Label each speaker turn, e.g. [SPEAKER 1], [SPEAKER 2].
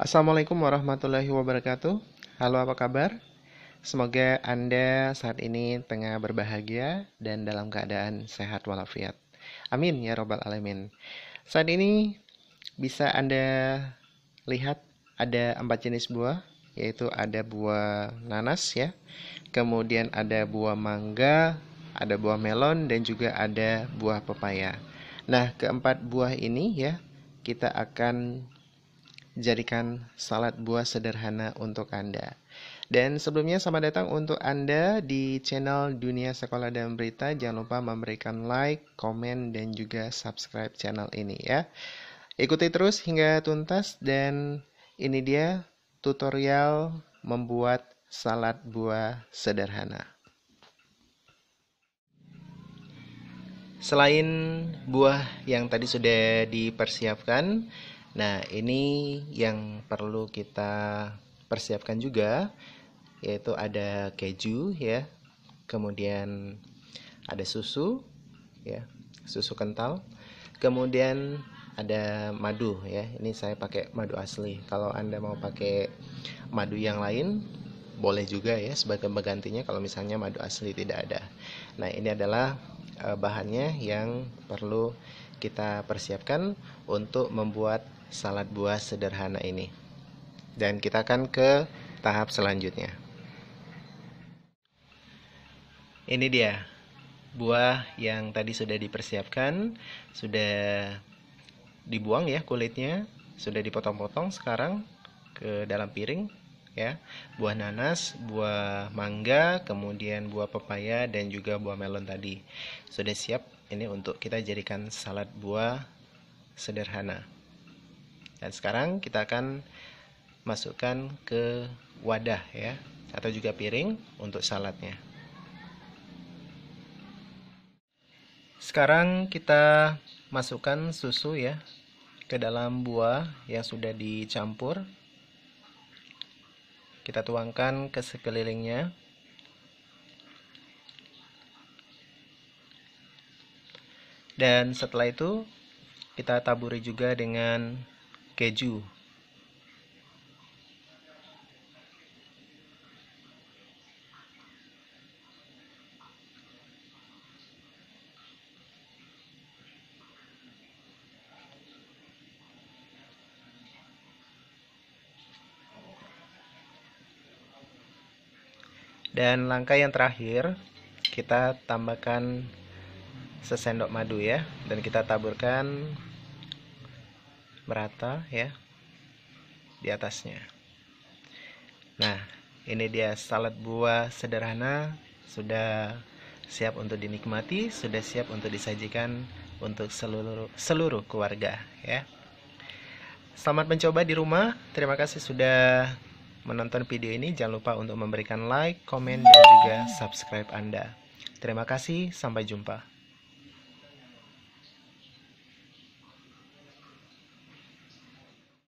[SPEAKER 1] Assalamualaikum warahmatullahi wabarakatuh. Halo, apa kabar? Semoga Anda saat ini tengah berbahagia dan dalam keadaan sehat walafiat. Amin ya Robbal 'Alamin. Saat ini bisa Anda lihat ada empat jenis buah, yaitu ada buah nanas, ya, kemudian ada buah mangga, ada buah melon, dan juga ada buah pepaya. Nah, keempat buah ini, ya, kita akan jadikan salad buah sederhana untuk Anda. Dan sebelumnya sama datang untuk Anda di channel Dunia Sekolah dan Berita. Jangan lupa memberikan like, komen, dan juga subscribe channel ini ya. Ikuti terus hingga tuntas dan ini dia tutorial membuat salad buah sederhana. Selain buah yang tadi sudah dipersiapkan, Nah, ini yang perlu kita persiapkan juga yaitu ada keju ya. Kemudian ada susu ya, susu kental. Kemudian ada madu ya. Ini saya pakai madu asli. Kalau Anda mau pakai madu yang lain boleh juga ya sebagai penggantinya kalau misalnya madu asli tidak ada. Nah, ini adalah eh, bahannya yang perlu kita persiapkan untuk membuat salad buah sederhana ini. Dan kita akan ke tahap selanjutnya. Ini dia buah yang tadi sudah dipersiapkan, sudah dibuang ya kulitnya, sudah dipotong-potong sekarang ke dalam piring ya buah nanas buah mangga kemudian buah pepaya dan juga buah melon tadi sudah siap ini untuk kita jadikan salad buah sederhana dan sekarang kita akan masukkan ke wadah ya atau juga piring untuk saladnya. Sekarang kita masukkan susu ya ke dalam buah yang sudah dicampur. Kita tuangkan ke sekelilingnya. Dan setelah itu kita taburi juga dengan keju Dan langkah yang terakhir, kita tambahkan sesendok madu ya, dan kita taburkan merata ya di atasnya. Nah, ini dia salad buah sederhana sudah siap untuk dinikmati, sudah siap untuk disajikan untuk seluruh seluruh keluarga ya. Selamat mencoba di rumah. Terima kasih sudah menonton video ini. Jangan lupa untuk memberikan like, komen dan juga subscribe Anda. Terima kasih, sampai jumpa.